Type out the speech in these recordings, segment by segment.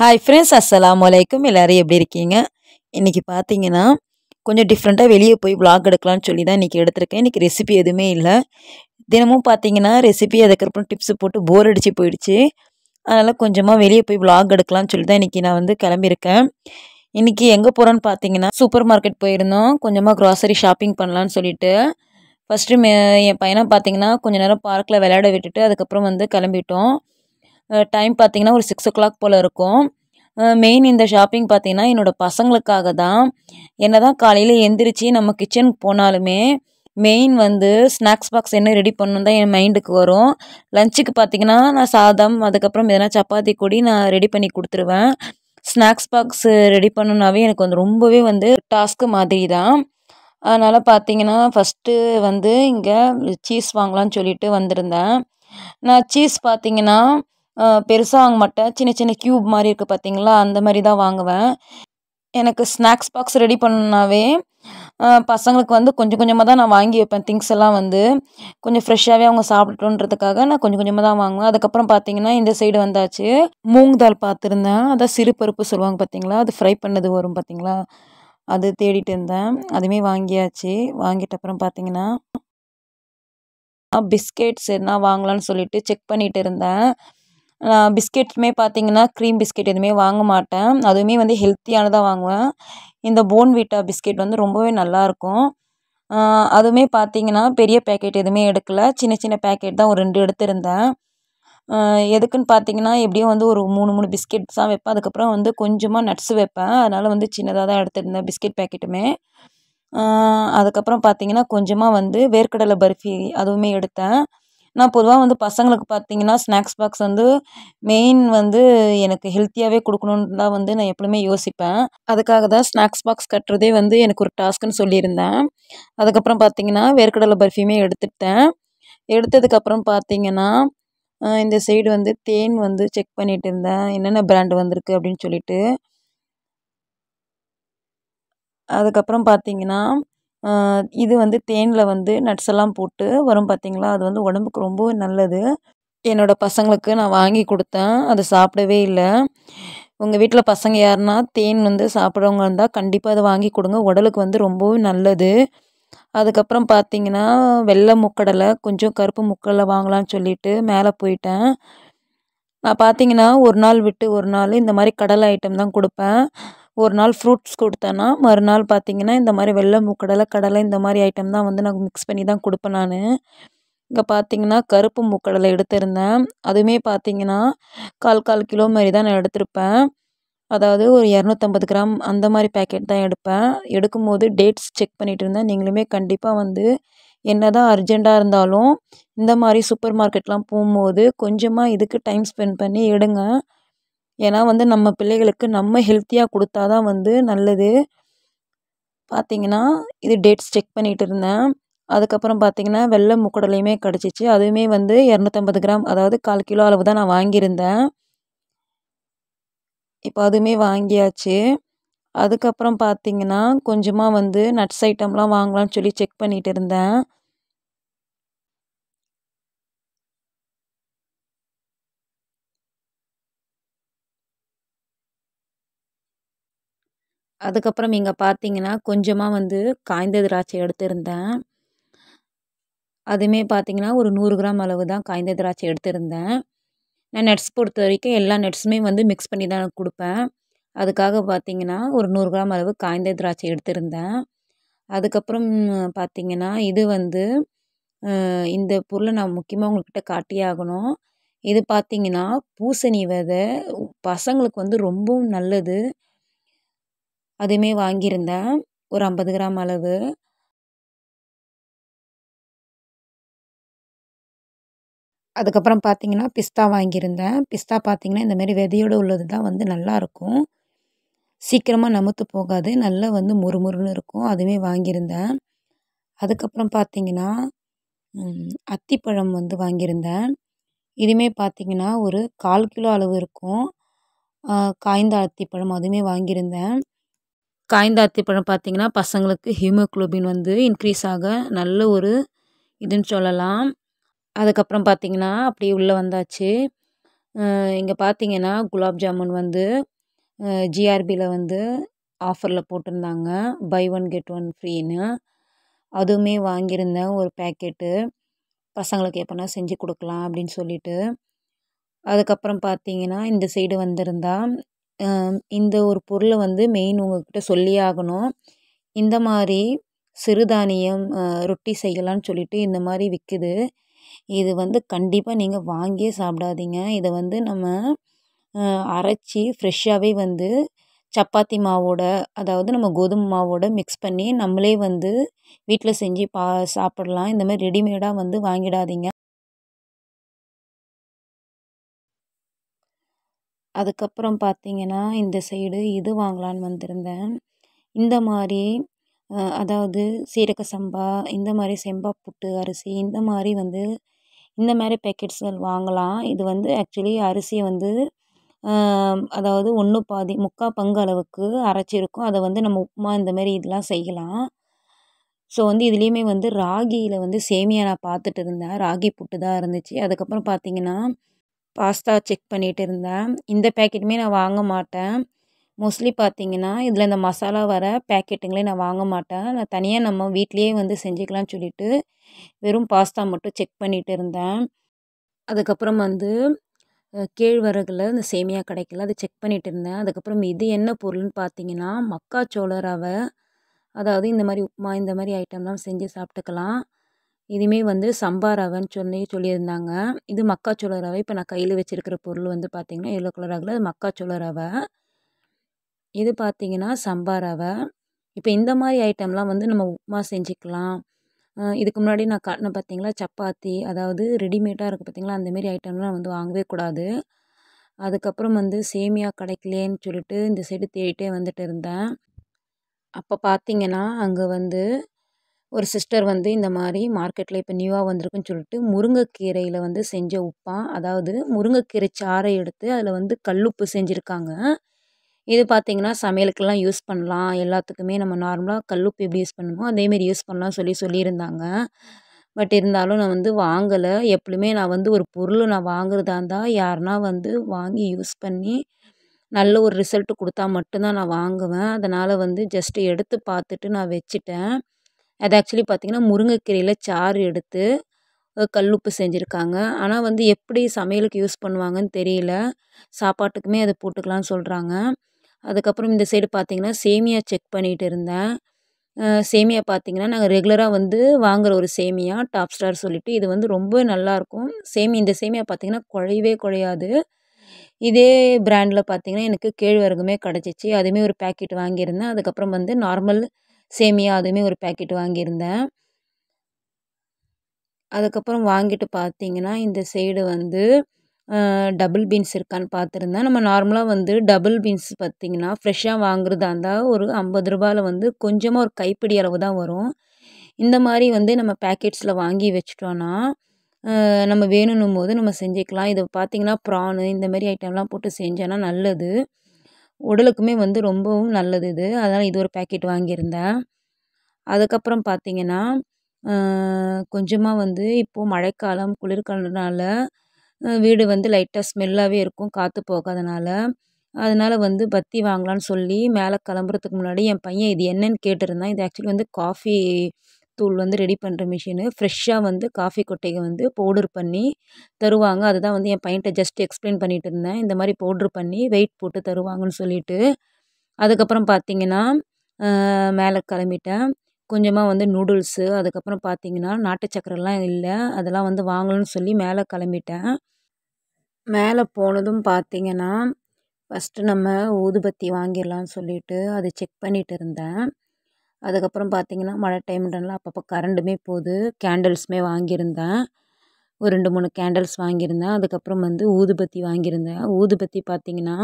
hi friends அஸ்லாம் வலைக்கும் எல்லோரும் எப்படி இருக்கீங்க இன்றைக்கி பார்த்தீங்கன்னா கொஞ்சம் டிஃப்ரெண்ட்டாக வெளியே போய் விளாக் எடுக்கலாம்னு சொல்லி தான் இன்றைக்கி எடுத்திருக்கேன் இன்றைக்கி ரெசிபி எதுவுமே இல்லை தினமும் பார்த்தீங்கன்னா ரெசிபி அதுக்கப்புறம் டிப்ஸ் போட்டு போர் அடித்து போயிடுச்சு அதனால் கொஞ்சமாக வெளியே போய் விளாக் எடுக்கலாம்னு சொல்லி தான் இன்றைக்கி நான் வந்து கிளம்பியிருக்கேன் இன்றைக்கி எங்கே போகிறோன்னு பார்த்தீங்கன்னா சூப்பர் மார்க்கெட் போயிருந்தோம் கொஞ்சமாக க்ராசரி ஷாப்பிங் பண்ணலான்னு சொல்லிட்டு ஃபஸ்ட்டு என் பையனாக பார்த்தீங்கன்னா கொஞ்சம் நேரம் பார்க்கில் விளையாட விட்டுட்டு அதுக்கப்புறம் வந்து கிளம்பிட்டோம் டைம் பார்த்திங்கன்னா ஒரு சிக்ஸ் ஓ கிளாக் போல் இருக்கும் மெயின் இந்த ஷாப்பிங் பார்த்திங்கன்னா என்னோடய பசங்களுக்காக தான் என்ன தான் காலையில் எந்திரிச்சு நம்ம கிச்சனுக்கு போனாலுமே மெயின் வந்து ஸ்நாக்ஸ் பாக்ஸ் என்ன ரெடி பண்ணணும் தான் என் மைண்டுக்கு வரும் லஞ்சுக்கு பார்த்திங்கன்னா நான் சாதம் அதுக்கப்புறம் எதனா சப்பாத்தி கூடி நான் ரெடி பண்ணி கொடுத்துருவேன் ஸ்நாக்ஸ் பாக்ஸ் ரெடி பண்ணுனாவே எனக்கு வந்து ரொம்பவே வந்து டாஸ்க்கு மாதிரி தான் அதனால் பார்த்தீங்கன்னா ஃபஸ்ட்டு வந்து இங்கே சீஸ் வாங்கலான்னு சொல்லிட்டு வந்திருந்தேன் நான் சீஸ் பார்த்திங்கன்னா பெருசாக வாங்க மாட்டேன் சின்ன சின்ன க்யூப் மாதிரி இருக்குது பார்த்தீங்களா அந்த மாதிரி தான் வாங்குவேன் எனக்கு ஸ்நாக்ஸ் பாக்ஸ் ரெடி பண்ணாவே பசங்களுக்கு வந்து கொஞ்சம் கொஞ்சமாக தான் நான் வாங்கி வைப்பேன் திங்ஸ் எல்லாம் வந்து கொஞ்சம் ஃப்ரெஷ்ஷாகவே அவங்க சாப்பிட்டுன்றதுக்காக நான் கொஞ்சம் கொஞ்சமாக தான் வாங்குவேன் அதுக்கப்புறம் பார்த்தீங்கன்னா இந்த சைடு வந்தாச்சு மூங் தால் பார்த்துருந்தேன் அதான் சிறு பருப்பு சொல்லுவாங்க பார்த்தீங்களா அது ஃப்ரை பண்ணது வரும் பார்த்தீங்களா அது தேடிட்டு இருந்தேன் அதுவுமே வாங்கியாச்சு வாங்கிட்ட அப்புறம் பார்த்தீங்கன்னா பிஸ்கெட்ஸ் என்ன வாங்கலான்னு சொல்லிட்டு செக் பண்ணிட்டு இருந்தேன் பிஸ்கெட்டுமே பார்த்தீங்கன்னா க்ரீம் பிஸ்கெட் எதுவுமே வாங்க மாட்டேன் அதுவுமே வந்து ஹெல்த்தியானதாக வாங்குவேன் இந்த போன்விட்டா பிஸ்கெட் வந்து ரொம்பவே நல்லாயிருக்கும் அதுவுமே பார்த்திங்கன்னா பெரிய பேக்கெட் எதுவுமே எடுக்கலை சின்ன சின்ன பேக்கெட் தான் ஒரு ரெண்டு எடுத்திருந்தேன் எதுக்குன்னு பார்த்தீங்கன்னா எப்படியும் வந்து ஒரு மூணு மூணு பிஸ்கெட் தான் வைப்பேன் அதுக்கப்புறம் வந்து கொஞ்சமாக நட்ஸ் வைப்பேன் அதனால் வந்து சின்னதாக தான் எடுத்திருந்தேன் பிஸ்கெட் பேக்கெட்டுமே அதுக்கப்புறம் பார்த்திங்கன்னா கொஞ்சமாக வந்து வேர்க்கடலை பர்ஃபி அதுவுமே எடுத்தேன் நான் பொதுவாக வந்து பசங்களுக்கு பார்த்தீங்கன்னா ஸ்நாக்ஸ் பாக்ஸ் வந்து மெயின் வந்து எனக்கு ஹெல்த்தியாகவே கொடுக்கணுன்னு தான் வந்து நான் எப்பவுமே யோசிப்பேன் அதுக்காக தான் ஸ்நாக்ஸ் பாக்ஸ் கட்டுறதே வந்து எனக்கு ஒரு டாஸ்க்குன்னு சொல்லியிருந்தேன் அதுக்கப்புறம் பார்த்தீங்கன்னா வேர்க்கடலை பர்ஃபியுமே எடுத்துட்டேன் எடுத்ததுக்கப்புறம் பார்த்தீங்கன்னா இந்த சைடு வந்து தேன் வந்து செக் பண்ணிகிட்டு இருந்தேன் என்னென்ன பிராண்டு வந்திருக்கு அப்படின்னு சொல்லிட்டு அதுக்கப்புறம் பார்த்தீங்கன்னா இது வந்து தேனில் வந்து நட்ஸ் எல்லாம் போட்டு வரும் பார்த்திங்களா அது வந்து உடம்புக்கு ரொம்ப நல்லது என்னோடய பசங்களுக்கு நான் வாங்கி கொடுத்தேன் அது சாப்பிடவே இல்லை உங்கள் வீட்டில் பசங்க யாருன்னா தேன் வந்து சாப்பிட்றவங்க இருந்தால் கண்டிப்பாக அதை வாங்கி கொடுங்க உடலுக்கு வந்து ரொம்பவும் நல்லது அதுக்கப்புறம் பார்த்தீங்கன்னா வெள்ளை முக்கடலை கொஞ்சம் கருப்பு முக்கடலை வாங்கலாம்னு சொல்லிட்டு மேலே போயிட்டேன் நான் பார்த்தீங்கன்னா ஒரு நாள் விட்டு ஒரு நாள் இந்த மாதிரி கடலை ஐட்டம் தான் கொடுப்பேன் ஒரு நாள் ஃப்ரூட்ஸ் கொடுத்தேன்னா மறுநாள் பார்த்தீங்கன்னா இந்த மாதிரி வெள்ளை மூக்கடலை கடலை இந்த மாதிரி ஐட்டம் தான் வந்து நான் மிக்ஸ் பண்ணி தான் கொடுப்பேன் நான் இங்கே பார்த்தீங்கன்னா கருப்பு மூக்கடலை எடுத்திருந்தேன் அதுவுமே பார்த்தீங்கன்னா கால் கால் கிலோ மாதிரி தான் நான் எடுத்திருப்பேன் அதாவது ஒரு இரநூத்தம்பது கிராம் அந்த மாதிரி பேக்கெட் தான் எடுப்பேன் எடுக்கும்போது டேட்ஸ் செக் பண்ணிகிட்டு இருந்தேன் நீங்களுமே கண்டிப்பாக வந்து என்ன தான் அர்ஜெண்ட்டாக இருந்தாலும் இந்த மாதிரி சூப்பர் மார்க்கெட்லாம் போகும்போது கொஞ்சமாக இதுக்கு டைம் ஸ்பெண்ட் பண்ணி எடுங்க ஏன்னா வந்து நம்ம பிள்ளைகளுக்கு நம்ம ஹெல்த்தியாக கொடுத்தா தான் வந்து நல்லது பார்த்தீங்கன்னா இது டேட்ஸ் செக் பண்ணிகிட்டு இருந்தேன் அதுக்கப்புறம் பார்த்தீங்கன்னா வெள்ளை முக்கடலையுமே கிடச்சிச்சு அதுவுமே வந்து இரநூத்தம்பது கிராம் அதாவது கால் கிலோ அளவு தான் நான் வாங்கியிருந்தேன் இப்போ அதுவுமே வாங்கியாச்சு அதுக்கப்புறம் பார்த்தீங்கன்னா கொஞ்சமாக வந்து நட்ஸ் ஐட்டம்லாம் வாங்கலாம்னு சொல்லி செக் பண்ணிகிட்டு இருந்தேன் அதுக்கப்புறம் இங்கே பார்த்தீங்கன்னா கொஞ்சமாக வந்து காய்ந்த திராட்சை எடுத்திருந்தேன் அதுவுமே பார்த்தீங்கன்னா ஒரு நூறு கிராம் அளவு தான் காய்ந்த திராட்சை எடுத்திருந்தேன் நான் நட்ஸ் பொறுத்த வரைக்கும் எல்லா நட்ஸுமே வந்து மிக்ஸ் பண்ணி தான் கொடுப்பேன் அதுக்காக பார்த்தீங்கன்னா ஒரு நூறு கிராம் அளவு காய்ந்த திராட்சை எடுத்திருந்தேன் அதுக்கப்புறம் பார்த்தீங்கன்னா இது வந்து இந்த பொருளை நான் முக்கியமாக உங்கள்கிட்ட காட்டி ஆகணும் இது பார்த்தீங்கன்னா பூசணி விதை பசங்களுக்கு வந்து ரொம்பவும் நல்லது அதுவுமே வாங்கியிருந்தேன் ஒரு ஐம்பது கிராம் அளவு அதுக்கப்புறம் பார்த்திங்கன்னா பிஸ்தா வாங்கியிருந்தேன் பிஸ்தா பார்த்திங்கன்னா இந்தமாரி விதையோடு உள்ளது தான் வந்து நல்லாயிருக்கும் சீக்கிரமாக நமுத்து போகாது நல்லா வந்து முறுமுறுன்னு இருக்கும் அதுவுமே வாங்கியிருந்தேன் அதுக்கப்புறம் பார்த்திங்கன்னா அத்திப்பழம் வந்து வாங்கியிருந்தேன் இதுவுமே பார்த்திங்கன்னா ஒரு கால் கிலோ அளவு இருக்கும் காய்ந்த அத்திப்பழம் அதுவுமே வாங்கியிருந்தேன் காய்ந்தாத்தி பழம் பார்த்திங்கன்னா பசங்களுக்கு ஹீமோக்ளோபின் வந்து இன்க்ரீஸ் ஆக நல்ல ஒரு இதுன்னு சொல்லலாம் அதுக்கப்புறம் பார்த்திங்கன்னா அப்படியே உள்ளே வந்தாச்சு இங்கே பார்த்திங்கன்னா குலாப் ஜாமுன் வந்து ஜிஆர்பியில் வந்து ஆஃபரில் போட்டிருந்தாங்க பை ஒன் கெட் ஒன் ஃப்ரீன்னு அதுவுமே வாங்கியிருந்தேன் ஒரு பேக்கெட்டு பசங்களுக்கு எப்போனா செஞ்சு கொடுக்கலாம் அப்படின்னு சொல்லிட்டு அதுக்கப்புறம் பார்த்திங்கன்னா இந்த சைடு வந்திருந்தா இந்த ஒரு பொருளை வந்து மெயின் உங்கக்கிட்ட சொல்லியே ஆகணும் இந்த மாதிரி சிறுதானியம் ரொட்டி செய்யலான்னு சொல்லிட்டு இந்த மாதிரி விற்குது இது வந்து கண்டிப்பாக நீங்கள் வாங்கியே சாப்பிடாதீங்க இதை வந்து நம்ம அரைச்சி ஃப்ரெஷ்ஷாகவே வந்து சப்பாத்தி மாவோட அதாவது நம்ம கோதுமை மாவோட மிக்ஸ் பண்ணி நம்மளே வந்து வீட்டில் செஞ்சு பா சாப்பிட்லாம் இந்த மாதிரி ரெடிமேடாக வந்து வாங்கிடாதீங்க அதுக்கப்புறம் பார்த்திங்கன்னா இந்த சைடு இது வாங்கலான்னு வந்திருந்தேன் இந்த மாதிரி அதாவது சீரக சம்பா இந்த மாதிரி செம்பா புட்டு அரிசி இந்த மாதிரி வந்து இந்த மாதிரி பேக்கெட்ஸ்கள் வாங்கலாம் இது வந்து ஆக்சுவலி அரிசியை வந்து அதாவது ஒன்று பாதி முக்கால் பங்கு அளவுக்கு அரைச்சிருக்கும் அதை வந்து நம்ம உப்புமா இந்த மாதிரி இதெல்லாம் செய்யலாம் ஸோ வந்து இதுலேயுமே வந்து ராகியில் வந்து சேமியா நான் பார்த்துட்டு இருந்தேன் ராகி புட்டு தான் இருந்துச்சு அதுக்கப்புறம் பார்த்திங்கன்னா பாஸ்தா செக் பண்ணிகிட்டு இருந்தேன் இந்த பேக்கெட்டுமே நான் வாங்க மாட்டேன் மோஸ்ட்லி பார்த்திங்கன்னா இதில் இந்த மசாலா வர பேக்கெட்டுங்களே நான் வாங்க மாட்டேன் நான் தனியாக நம்ம வீட்லேயே வந்து செஞ்சுக்கலாம்னு சொல்லிட்டு வெறும் பாஸ்தா மட்டும் செக் பண்ணிகிட்டு இருந்தேன் அதுக்கப்புறம் வந்து கேழ்வரகுல இந்த சேமியா கிடைக்கல அதை செக் பண்ணிகிட்டு இருந்தேன் அதுக்கப்புறம் இது என்ன பொருள்னு பார்த்தீங்கன்னா மக்காச்சோள ரவை அதாவது இந்த மாதிரி உப்புமா இந்த மாதிரி ஐட்டம்லாம் செஞ்சு சாப்பிட்டுக்கலாம் இதுவுமே வந்து சம்பா ரவைன்னு சொல்லி சொல்லியிருந்தாங்க இது மக்காச்சோள ரவை இப்போ நான் கையில் வச்சுருக்கிற பொருள் வந்து பார்த்திங்கன்னா எல்லோ கலராகல அது மக்காச்சோள ரவை இது பார்த்திங்கன்னா சம்பா ரவை இப்போ இந்த மாதிரி ஐட்டம்லாம் வந்து நம்ம உப்புமா செஞ்சுக்கலாம் இதுக்கு முன்னாடி நான் காட்டின பார்த்திங்களா சப்பாத்தி அதாவது ரெடிமேடாக இருக்குது பார்த்திங்களா அந்தமாரி ஐட்டம்லாம் வந்து வாங்கவே கூடாது அதுக்கப்புறம் வந்து சேமியா கிடைக்கலேன்னு சொல்லிட்டு இந்த சைடு தேடிட்டே வந்துட்டு இருந்தேன் அப்போ பார்த்திங்கன்னா அங்கே வந்து ஒரு சிஸ்டர் வந்து இந்த மாதிரி மார்க்கெட்டில் இப்போ நியூவாக வந்திருக்குன்னு சொல்லிட்டு முருங்கைக்கீரையில் வந்து செஞ்ச உப்பான் அதாவது முருங்கைக்கீரை சாறை எடுத்து அதில் வந்து கல்லுப்பு செஞ்சுருக்காங்க இது பார்த்திங்கன்னா சமையலுக்கெல்லாம் யூஸ் பண்ணலாம் எல்லாத்துக்குமே நம்ம நார்மலாக கல்லுப்பு எப்படி யூஸ் பண்ணுமோ அதேமாரி யூஸ் பண்ணலாம் சொல்லி சொல்லியிருந்தாங்க பட் இருந்தாலும் நான் வந்து வாங்கலை எப்பவுமே நான் வந்து ஒரு பொருள் நான் வாங்குறதா இருந்தால் யாருனா வந்து வாங்கி யூஸ் பண்ணி நல்ல ஒரு ரிசல்ட்டு கொடுத்தா மட்டும்தான் நான் வாங்குவேன் அதனால் வந்து ஜஸ்ட்டு எடுத்து பார்த்துட்டு நான் வச்சுட்டேன் அது ஆக்சுவலி பார்த்திங்கன்னா முருங்கைக்கீரையில் சாறு எடுத்து கல்லுப்பு செஞ்சுருக்காங்க ஆனால் வந்து எப்படி சமையலுக்கு யூஸ் பண்ணுவாங்கன்னு தெரியல சாப்பாட்டுக்குமே அதை போட்டுக்கலான்னு சொல்கிறாங்க அதுக்கப்புறம் இந்த சைடு பார்த்திங்கன்னா சேமியா செக் பண்ணிகிட்டு இருந்தேன் சேமியா பார்த்திங்கன்னா நாங்கள் ரெகுலராக வந்து வாங்குகிற ஒரு சேமியா டாப் ஸ்டார் சொல்லிவிட்டு இது வந்து ரொம்ப நல்லாயிருக்கும் சேமி இந்த சேமியா பார்த்திங்கன்னா குழையவே குழையாது இதே பிராண்டில் பார்த்திங்கன்னா எனக்கு கேழ்வரகுமே கிடச்சிச்சு அதுவுமே ஒரு பேக்கெட் வாங்கியிருந்தேன் அதுக்கப்புறம் வந்து நார்மல் சேமியா அதுவுமே ஒரு பேக்கெட் வாங்கியிருந்தேன் அதுக்கப்புறம் வாங்கிட்டு பார்த்தீங்கன்னா இந்த சைடு வந்து டபுள் பீன்ஸ் இருக்கான்னு பார்த்துருந்தேன் நம்ம நார்மலாக வந்து டபுள் பீன்ஸ் பார்த்திங்கன்னா ஃப்ரெஷ்ஷாக வாங்குறதா இருந்தால் ஒரு ஐம்பது ரூபாயில் வந்து கொஞ்சமாக ஒரு கைப்பிடி அளவு தான் வரும் இந்த மாதிரி வந்து நம்ம பேக்கெட்ஸில் வாங்கி வச்சிட்டோன்னா நம்ம வேணும்னும் போது நம்ம செஞ்சுக்கலாம் இதை பார்த்திங்கன்னா ப்ரானு இந்த மாதிரி ஐட்டம்லாம் போட்டு செஞ்சோன்னா நல்லது உடலுக்குமே வந்து ரொம்பவும் நல்லது இது அதனால் இது ஒரு பேக்கெட் வாங்கியிருந்தேன் அதுக்கப்புறம் பார்த்திங்கன்னா கொஞ்சமாக வந்து இப்போது மழைக்காலம் குளிர்காலம்னால வீடு வந்து லைட்டாக ஸ்மெல்லாகவே இருக்கும் காற்று போகாதனால அதனால் வந்து பத்தி வாங்கலான்னு சொல்லி மேலே கிளம்புறதுக்கு முன்னாடி என் பையன் இது என்னன்னு கேட்டிருந்தான் இது ஆக்சுவலி வந்து காஃபி தூள் வந்து ரெடி பண்ணுற மிஷினு ஃப்ரெஷ்ஷாக வந்து காஃபி கொட்டையை வந்து பவுடர் பண்ணி தருவாங்க அதுதான் வந்து என் பையன்கிட்ட ஜஸ்ட் எக்ஸ்பிளைன் பண்ணிகிட்டு இருந்தேன் இந்த மாதிரி பவுட்ரு பண்ணி வெயிட் போட்டு தருவாங்கன்னு சொல்லிட்டு அதுக்கப்புறம் பார்த்திங்கன்னா மேலே கிளம்பிட்டேன் கொஞ்சமாக வந்து நூடுல்ஸு அதுக்கப்புறம் பார்த்திங்கன்னா நாட்டு இல்லை அதெல்லாம் வந்து வாங்கணும்னு சொல்லி மேலே கிளம்பிட்டேன் மேலே போனதும் பார்த்திங்கன்னா ஃபஸ்ட்டு நம்ம ஊதுபத்தி வாங்கிடலான்னு சொல்லிட்டு அதை செக் பண்ணிகிட்டு இருந்தேன் அதுக்கப்புறம் பார்த்திங்கன்னா மழை டைம்ன்றனால அப்பப்போ கரண்டுமே போகுது கேண்டில்ஸுமே வாங்கியிருந்தேன் ஒரு ரெண்டு மூணு கேண்டில்ஸ் வாங்கியிருந்தேன் அதுக்கப்புறம் வந்து ஊதுபத்தி வாங்கியிருந்தேன் ஊதுபத்தி பார்த்திங்கன்னா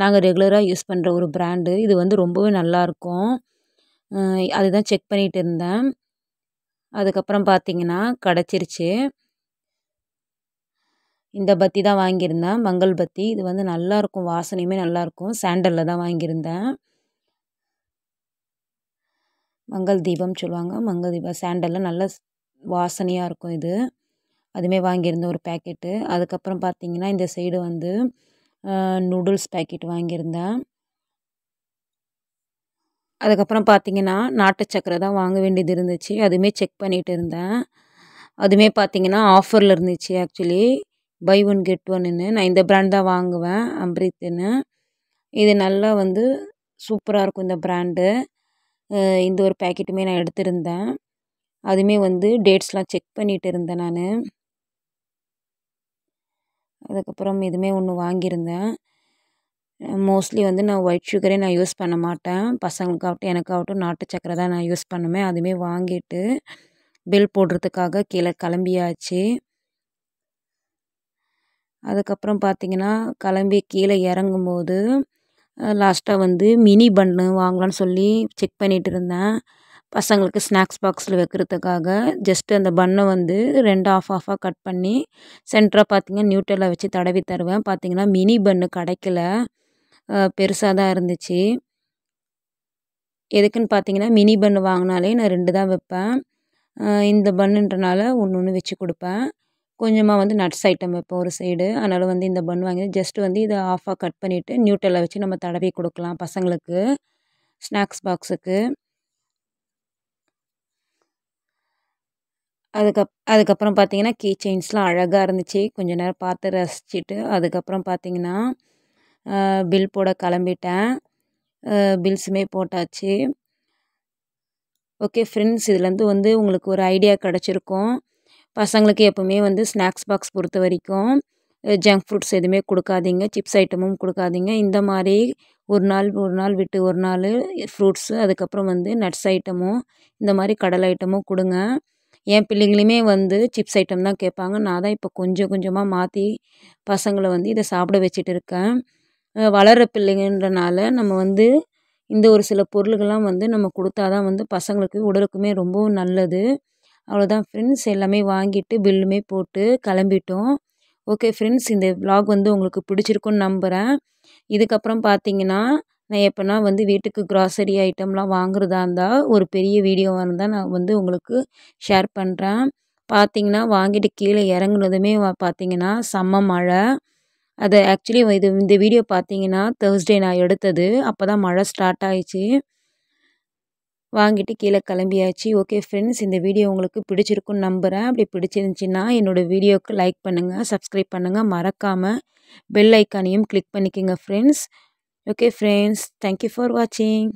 நாங்கள் ரெகுலராக யூஸ் பண்ணுற ஒரு ப்ராண்டு இது வந்து ரொம்பவே நல்லாயிருக்கும் அதுதான் செக் பண்ணிகிட்டு இருந்தேன் அதுக்கப்புறம் பார்த்திங்கன்னா கிடச்சிருச்சு இந்த பத்தி தான் வாங்கியிருந்தேன் மங்கள் பத்தி இது வந்து நல்லாயிருக்கும் வாசனையுமே நல்லாயிருக்கும் சாண்டலில் தான் வாங்கியிருந்தேன் மங்கள் தீபம் சொல்லுவாங்க மங்கள் தீபம் சாண்டலில் நல்ல வாசனையாக இருக்கும் இது அதுவுமே வாங்கியிருந்தேன் ஒரு பேக்கெட்டு அதுக்கப்புறம் பார்த்தீங்கன்னா இந்த சைடு வந்து நூடுல்ஸ் பேக்கெட் வாங்கியிருந்தேன் அதுக்கப்புறம் பார்த்தீங்கன்னா நாட்டு சக்கரை தான் வாங்க வேண்டியது இருந்துச்சு அதுவுமே செக் பண்ணிகிட்டு இருந்தேன் அதுவுமே பார்த்தீங்கன்னா ஆஃபரில் இருந்துச்சு ஆக்சுவலி பை ஒன் கெட் ஒன்னு நான் இந்த ப்ராண்ட் தான் வாங்குவேன் அம்ரித்துன்னு இது நல்லா வந்து சூப்பராக இருக்கும் இந்த ப்ராண்டு இந்த ஒரு பேக்கெட்டுமே நான் எடுத்திருந்தேன் அதுவுமே வந்து டேட்ஸ்லாம் செக் பண்ணிகிட்டு இருந்தேன் நான் அதுக்கப்புறம் இதுவுமே ஒன்று வாங்கியிருந்தேன் மோஸ்ட்லி வந்து நான் ஒயிட் சுகரே நான் யூஸ் பண்ண மாட்டேன் பசங்களுக்காகட்டும் எனக்காகட்டும் நாட்டு சக்கரை தான் நான் யூஸ் பண்ணுவேன் அதுவுமே வாங்கிட்டு பில் போடுறதுக்காக கீழே கிளம்பியாச்சு அதுக்கப்புறம் பார்த்திங்கன்னா கிளம்பி கீழே இறங்கும்போது லாஸ்ட்டாக வந்து மினி பன்னு வாங்கலாம்னு சொல்லி செக் பண்ணிகிட்டு இருந்தேன் பசங்களுக்கு ஸ்நாக்ஸ் பாக்ஸில் வைக்கிறதுக்காக ஜஸ்ட்டு அந்த பன்னை வந்து ரெண்டு ஆஃப் ஆஃபாக கட் பண்ணி சென்டராக பார்த்திங்கன்னா நியூட்ரலாக வச்சு தடவி தருவேன் பார்த்திங்கன்னா மினி பன்னு கிடைக்கல பெருசாக தான் இருந்துச்சு எதுக்குன்னு பார்த்தீங்கன்னா மினி பன்னு வாங்கினாலே நான் ரெண்டு தான் வைப்பேன் இந்த பன்னுன்றனால ஒன்று ஒன்று வச்சு கொடுப்பேன் கொஞ்சமாக வந்து நட்ஸ் ஐட்டம் வைப்போம் ஒரு சைடு அதனால் வந்து இந்த பன் வாங்கி ஜஸ்ட் வந்து இதை ஆஃபாக கட் பண்ணிவிட்டு நியூட்டலை வச்சு நம்ம தடவி கொடுக்கலாம் பசங்களுக்கு ஸ்நாக்ஸ் பாக்ஸுக்கு அதுக்கப் அதுக்கப்புறம் பார்த்தீங்கன்னா கீ செயின்ஸ்லாம் அழகாக இருந்துச்சு கொஞ்சம் நேரம் பார்த்து ரசிச்சுட்டு அதுக்கப்புறம் பார்த்தீங்கன்னா பில் போட கிளம்பிட்டேன் பில்ஸுமே போட்டாச்சு ஓகே ஃப்ரெண்ட்ஸ் இதுலேருந்து வந்து உங்களுக்கு ஒரு ஐடியா கிடச்சிருக்கும் பசங்களுக்கு எப்போவுமே வந்து ஸ்நாக்ஸ் பாக்ஸ் பொறுத்த வரைக்கும் ஜங்க் ஃப்ரூட்ஸ் எதுவுமே கொடுக்காதீங்க சிப்ஸ் ஐட்டமும் கொடுக்காதீங்க இந்த மாதிரி ஒரு நாள் ஒரு நாள் விட்டு ஒரு நாள் ஃப்ரூட்ஸு அதுக்கப்புறம் வந்து நட்ஸ் ஐட்டமும் இந்த மாதிரி கடலை ஐட்டமும் கொடுங்க என் பிள்ளைங்களுமே வந்து சிப்ஸ் ஐட்டம் தான் கேட்பாங்க நான் தான் இப்போ கொஞ்சம் கொஞ்சமாக மாற்றி பசங்களை வந்து இதை சாப்பிட வச்சுட்டு இருக்கேன் வளர்கிற பிள்ளைங்கன்றனால நம்ம வந்து இந்த ஒரு சில பொருள்கள்லாம் வந்து நம்ம கொடுத்தா தான் வந்து பசங்களுக்கு உடலுக்குமே ரொம்பவும் நல்லது அவ்வளோதான் ஃப்ரெண்ட்ஸ் எல்லாமே வாங்கிட்டு பில்லுமே போட்டு கிளம்பிட்டோம் ஓகே ஃப்ரெண்ட்ஸ் இந்த விலாக் வந்து உங்களுக்கு பிடிச்சிருக்குன்னு நம்புகிறேன் இதுக்கப்புறம் பார்த்தீங்கன்னா நான் எப்போனா வந்து வீட்டுக்கு க்ராசரி ஐட்டம்லாம் வாங்குறதா இருந்தால் ஒரு பெரிய வீடியோவாக இருந்தால் நான் வந்து உங்களுக்கு ஷேர் பண்ணுறேன் பார்த்தீங்கன்னா வாங்கிட்டு கீழே இறங்குனதுமே பார்த்தீங்கன்னா செம்ம மழை அது ஆக்சுவலி இது இந்த வீடியோ பார்த்தீங்கன்னா தேர்ஸ்டே நான் எடுத்தது அப்போ தான் மழை ஸ்டார்ட் ஆயிடுச்சு வாங்கிட்டு கீழே கிளம்பியாச்சு ஓகே ஃப்ரெண்ட்ஸ் இந்த வீடியோ உங்களுக்கு பிடிச்சிருக்குன்னு நம்புகிறேன் அப்படி பிடிச்சிருந்துச்சின்னா என்னோடய வீடியோவுக்கு லைக் பண்ணுங்கள் சப்ஸ்கிரைப் பண்ணுங்கள் மறக்காமல் பெல் ஐக்கானையும் கிளிக் பண்ணிக்கோங்க friends okay friends thank you for வாட்சிங்